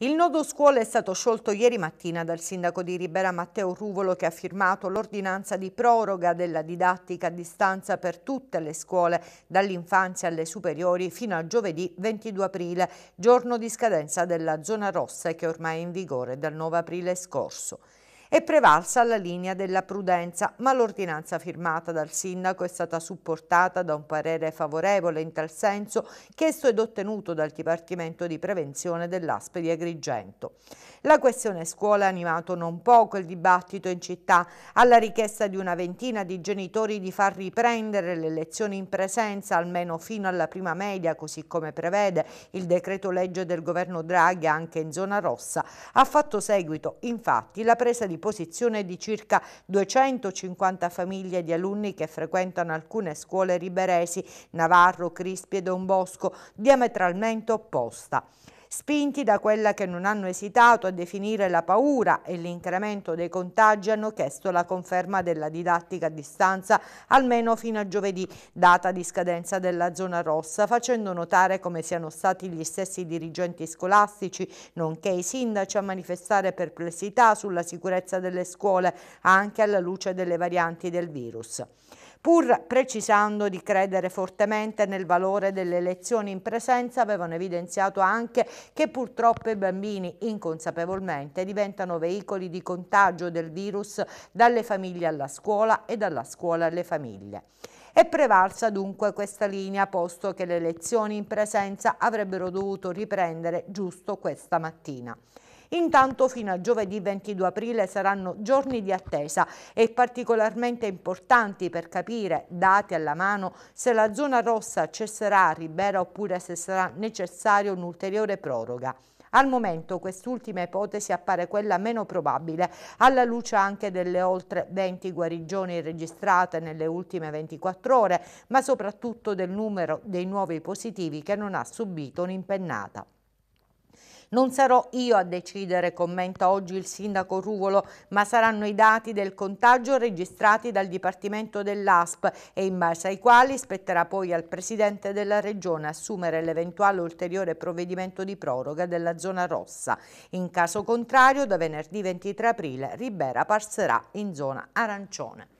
Il nodo scuola è stato sciolto ieri mattina dal sindaco di Ribera Matteo Ruvolo che ha firmato l'ordinanza di proroga della didattica a distanza per tutte le scuole dall'infanzia alle superiori fino a giovedì 22 aprile, giorno di scadenza della zona rossa che ormai è in vigore dal 9 aprile scorso è prevalsa la linea della prudenza, ma l'ordinanza firmata dal sindaco è stata supportata da un parere favorevole in tal senso chiesto ed ottenuto dal Dipartimento di Prevenzione dell'Aspe di Agrigento. La questione scuola ha animato non poco il dibattito in città alla richiesta di una ventina di genitori di far riprendere le lezioni in presenza almeno fino alla prima media, così come prevede il decreto legge del governo Draghi anche in zona rossa, ha fatto seguito infatti la presa di disposizione di circa 250 famiglie di alunni che frequentano alcune scuole riberesi, Navarro, Crispi e Don Bosco, diametralmente opposta spinti da quella che non hanno esitato a definire la paura e l'incremento dei contagi hanno chiesto la conferma della didattica a distanza almeno fino a giovedì, data di scadenza della zona rossa, facendo notare come siano stati gli stessi dirigenti scolastici, nonché i sindaci a manifestare perplessità sulla sicurezza delle scuole, anche alla luce delle varianti del virus. Pur precisando di credere fortemente nel valore delle lezioni in presenza, avevano evidenziato anche che purtroppo i bambini inconsapevolmente diventano veicoli di contagio del virus dalle famiglie alla scuola e dalla scuola alle famiglie. È prevalsa dunque questa linea, posto che le lezioni in presenza avrebbero dovuto riprendere giusto questa mattina. Intanto fino a giovedì 22 aprile saranno giorni di attesa e particolarmente importanti per capire, dati alla mano, se la zona rossa cesserà a Ribera oppure se sarà necessaria un'ulteriore proroga. Al momento quest'ultima ipotesi appare quella meno probabile, alla luce anche delle oltre 20 guarigioni registrate nelle ultime 24 ore, ma soprattutto del numero dei nuovi positivi che non ha subito un'impennata. Non sarò io a decidere, commenta oggi il sindaco Ruvolo, ma saranno i dati del contagio registrati dal Dipartimento dell'ASP e in base ai quali spetterà poi al Presidente della Regione assumere l'eventuale ulteriore provvedimento di proroga della zona rossa. In caso contrario, da venerdì 23 aprile Ribera passerà in zona arancione.